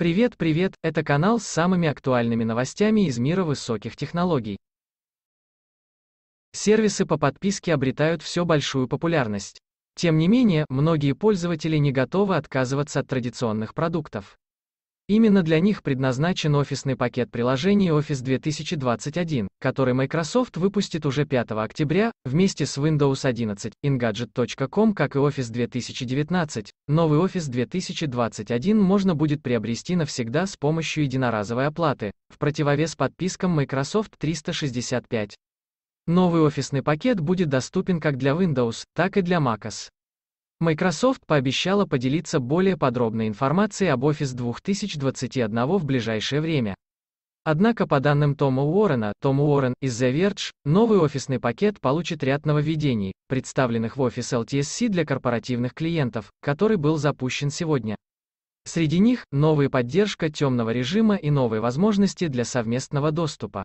Привет, привет, это канал с самыми актуальными новостями из мира высоких технологий. Сервисы по подписке обретают все большую популярность. Тем не менее, многие пользователи не готовы отказываться от традиционных продуктов. Именно для них предназначен офисный пакет приложений Office 2021, который Microsoft выпустит уже 5 октября, вместе с Windows 11, Engadget.com, как и Office 2019. Новый Office 2021 можно будет приобрести навсегда с помощью единоразовой оплаты, в противовес подпискам Microsoft 365. Новый офисный пакет будет доступен как для Windows, так и для macOS. Microsoft пообещала поделиться более подробной информацией об Office 2021 в ближайшее время. Однако по данным Тома Уоррена, Том Уоррен из The Verge, новый офисный пакет получит ряд нововведений, представленных в Office LTSC для корпоративных клиентов, который был запущен сегодня. Среди них – новая поддержка темного режима и новые возможности для совместного доступа.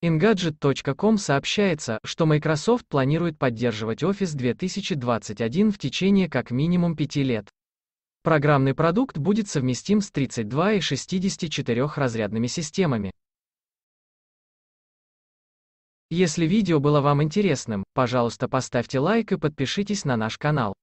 Engadget.com сообщается, что Microsoft планирует поддерживать Office 2021 в течение как минимум пяти лет. Программный продукт будет совместим с 32 и 64 разрядными системами. Если видео было вам интересным, пожалуйста поставьте лайк и подпишитесь на наш канал.